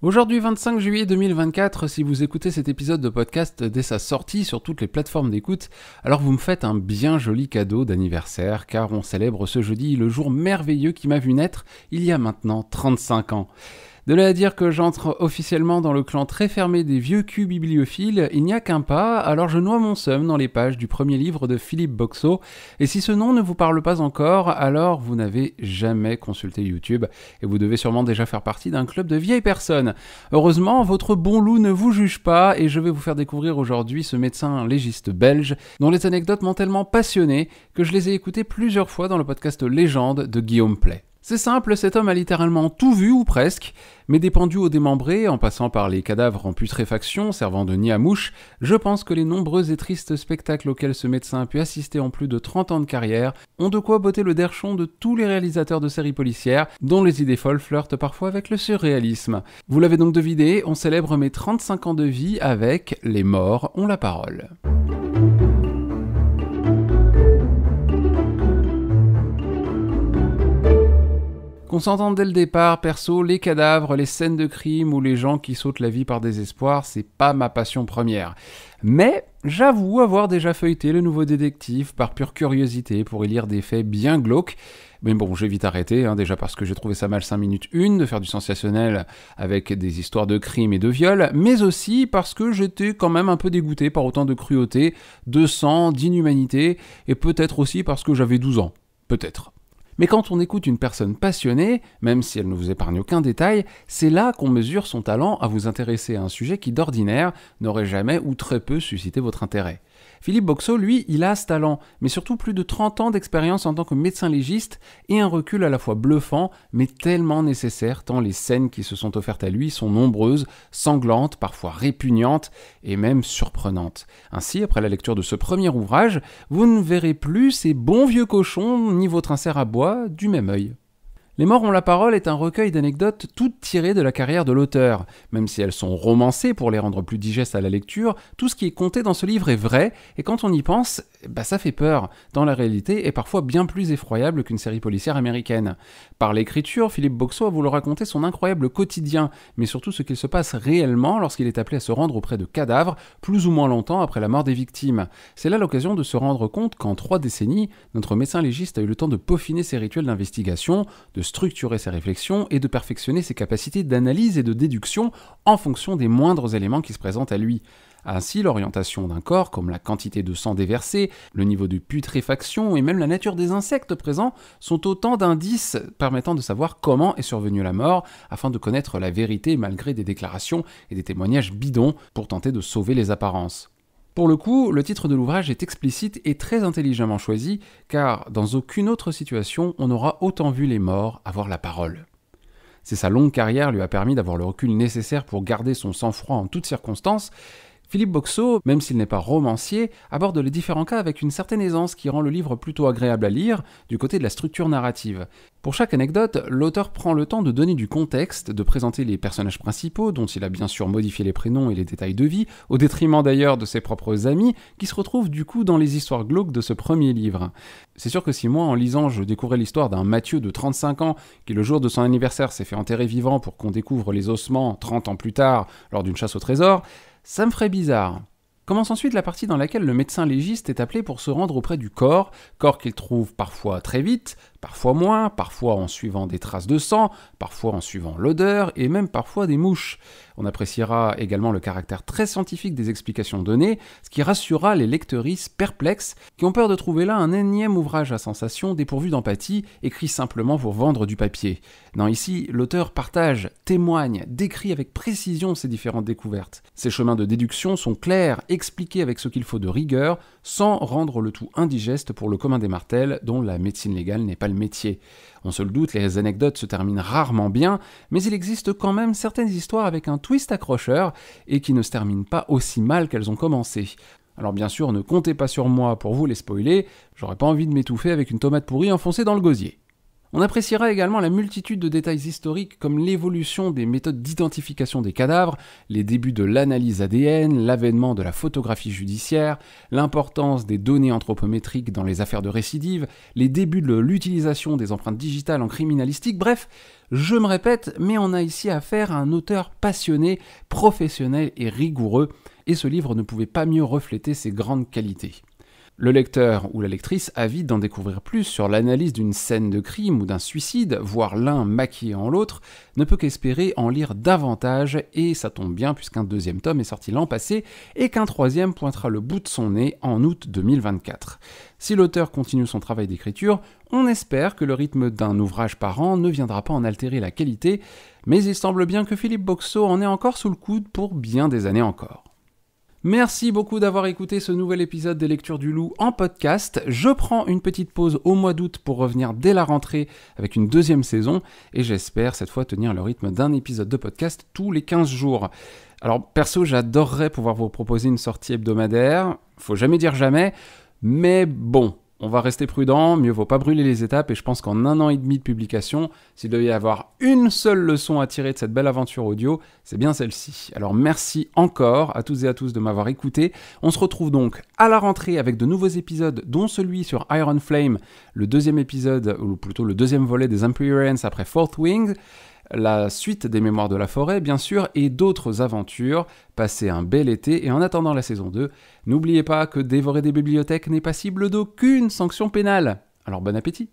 Aujourd'hui 25 juillet 2024, si vous écoutez cet épisode de podcast dès sa sortie sur toutes les plateformes d'écoute, alors vous me faites un bien joli cadeau d'anniversaire car on célèbre ce jeudi le jour merveilleux qui m'a vu naître il y a maintenant 35 ans. De là à dire que j'entre officiellement dans le clan très fermé des vieux culs bibliophiles, il n'y a qu'un pas, alors je noie mon somme dans les pages du premier livre de Philippe Boxo, et si ce nom ne vous parle pas encore, alors vous n'avez jamais consulté YouTube, et vous devez sûrement déjà faire partie d'un club de vieilles personnes. Heureusement, votre bon loup ne vous juge pas, et je vais vous faire découvrir aujourd'hui ce médecin légiste belge, dont les anecdotes m'ont tellement passionné que je les ai écoutées plusieurs fois dans le podcast Légende de Guillaume Play. C'est simple, cet homme a littéralement tout vu, ou presque, mais dépendu aux démembrés, en passant par les cadavres en putréfaction servant de nid à mouche, je pense que les nombreux et tristes spectacles auxquels ce médecin a pu assister en plus de 30 ans de carrière ont de quoi botter le derchon de tous les réalisateurs de séries policières, dont les idées folles flirtent parfois avec le surréalisme. Vous l'avez donc deviné, on célèbre mes 35 ans de vie avec Les Morts ont la parole. Qu'on s'entende dès le départ, perso, les cadavres, les scènes de crime ou les gens qui sautent la vie par désespoir, c'est pas ma passion première. Mais j'avoue avoir déjà feuilleté le nouveau détective par pure curiosité pour y lire des faits bien glauques. Mais bon, j'ai vite arrêté, hein, déjà parce que j'ai trouvé ça mal 5 minutes 1 de faire du sensationnel avec des histoires de crimes et de viols, mais aussi parce que j'étais quand même un peu dégoûté par autant de cruauté, de sang, d'inhumanité, et peut-être aussi parce que j'avais 12 ans. Peut-être. Mais quand on écoute une personne passionnée, même si elle ne vous épargne aucun détail, c'est là qu'on mesure son talent à vous intéresser à un sujet qui d'ordinaire n'aurait jamais ou très peu suscité votre intérêt. Philippe Boxo, lui, il a ce talent, mais surtout plus de 30 ans d'expérience en tant que médecin légiste et un recul à la fois bluffant, mais tellement nécessaire, tant les scènes qui se sont offertes à lui sont nombreuses, sanglantes, parfois répugnantes et même surprenantes. Ainsi, après la lecture de ce premier ouvrage, vous ne verrez plus ces bons vieux cochons ni votre insert à bois du même œil. Les Morts ont la parole est un recueil d'anecdotes toutes tirées de la carrière de l'auteur. Même si elles sont romancées pour les rendre plus digestes à la lecture, tout ce qui est compté dans ce livre est vrai, et quand on y pense, bah ça fait peur, dans la réalité, et parfois bien plus effroyable qu'une série policière américaine. Par l'écriture, Philippe Boxo a voulu raconter son incroyable quotidien, mais surtout ce qu'il se passe réellement lorsqu'il est appelé à se rendre auprès de cadavres, plus ou moins longtemps après la mort des victimes. C'est là l'occasion de se rendre compte qu'en trois décennies, notre médecin légiste a eu le temps de peaufiner ses rituels d'investigation, de structurer ses réflexions et de perfectionner ses capacités d'analyse et de déduction en fonction des moindres éléments qui se présentent à lui. Ainsi, l'orientation d'un corps, comme la quantité de sang déversé, le niveau de putréfaction et même la nature des insectes présents, sont autant d'indices permettant de savoir comment est survenue la mort, afin de connaître la vérité malgré des déclarations et des témoignages bidons pour tenter de sauver les apparences. Pour le coup, le titre de l'ouvrage est explicite et très intelligemment choisi, car dans aucune autre situation on n'aura autant vu les morts avoir la parole. C'est sa longue carrière lui a permis d'avoir le recul nécessaire pour garder son sang-froid en toutes circonstances, Philippe Boxo, même s'il n'est pas romancier, aborde les différents cas avec une certaine aisance qui rend le livre plutôt agréable à lire du côté de la structure narrative. Pour chaque anecdote, l'auteur prend le temps de donner du contexte, de présenter les personnages principaux, dont il a bien sûr modifié les prénoms et les détails de vie, au détriment d'ailleurs de ses propres amis, qui se retrouvent du coup dans les histoires glauques de ce premier livre. C'est sûr que si moi, en lisant, je découvrais l'histoire d'un Mathieu de 35 ans, qui le jour de son anniversaire s'est fait enterrer vivant pour qu'on découvre les ossements 30 ans plus tard lors d'une chasse au trésor, ça me ferait bizarre. Commence ensuite la partie dans laquelle le médecin légiste est appelé pour se rendre auprès du corps, corps qu'il trouve parfois très vite, Parfois moins, parfois en suivant des traces de sang, parfois en suivant l'odeur et même parfois des mouches. On appréciera également le caractère très scientifique des explications données, ce qui rassurera les lecteuristes perplexes qui ont peur de trouver là un énième ouvrage à sensation dépourvu d'empathie, écrit simplement pour vendre du papier. Non, ici, l'auteur partage, témoigne, décrit avec précision ses différentes découvertes. Ses chemins de déduction sont clairs, expliqués avec ce qu'il faut de rigueur, sans rendre le tout indigeste pour le commun des martels dont la médecine légale n'est pas métier. On se le doute, les anecdotes se terminent rarement bien, mais il existe quand même certaines histoires avec un twist accrocheur et qui ne se terminent pas aussi mal qu'elles ont commencé. Alors bien sûr, ne comptez pas sur moi pour vous les spoiler, j'aurais pas envie de m'étouffer avec une tomate pourrie enfoncée dans le gosier. On appréciera également la multitude de détails historiques comme l'évolution des méthodes d'identification des cadavres, les débuts de l'analyse ADN, l'avènement de la photographie judiciaire, l'importance des données anthropométriques dans les affaires de récidive, les débuts de l'utilisation des empreintes digitales en criminalistique, bref, je me répète, mais on a ici affaire à un auteur passionné, professionnel et rigoureux, et ce livre ne pouvait pas mieux refléter ses grandes qualités. Le lecteur ou la lectrice avide d'en découvrir plus sur l'analyse d'une scène de crime ou d'un suicide, voire l'un maquillé en l'autre, ne peut qu'espérer en lire davantage, et ça tombe bien puisqu'un deuxième tome est sorti l'an passé et qu'un troisième pointera le bout de son nez en août 2024. Si l'auteur continue son travail d'écriture, on espère que le rythme d'un ouvrage par an ne viendra pas en altérer la qualité, mais il semble bien que Philippe Boxo en est encore sous le coude pour bien des années encore. Merci beaucoup d'avoir écouté ce nouvel épisode des Lectures du Loup en podcast. Je prends une petite pause au mois d'août pour revenir dès la rentrée avec une deuxième saison et j'espère cette fois tenir le rythme d'un épisode de podcast tous les 15 jours. Alors perso, j'adorerais pouvoir vous proposer une sortie hebdomadaire, faut jamais dire jamais, mais bon, on va rester prudent, mieux vaut pas brûler les étapes, et je pense qu'en un an et demi de publication, s'il devait y avoir une seule leçon à tirer de cette belle aventure audio, c'est bien celle-ci. Alors merci encore à toutes et à tous de m'avoir écouté. On se retrouve donc à la rentrée avec de nouveaux épisodes, dont celui sur Iron Flame, le deuxième épisode, ou plutôt le deuxième volet des Imperians après Fourth Wing la suite des Mémoires de la Forêt, bien sûr, et d'autres aventures. Passez un bel été et en attendant la saison 2, n'oubliez pas que dévorer des bibliothèques n'est passible d'aucune sanction pénale. Alors bon appétit!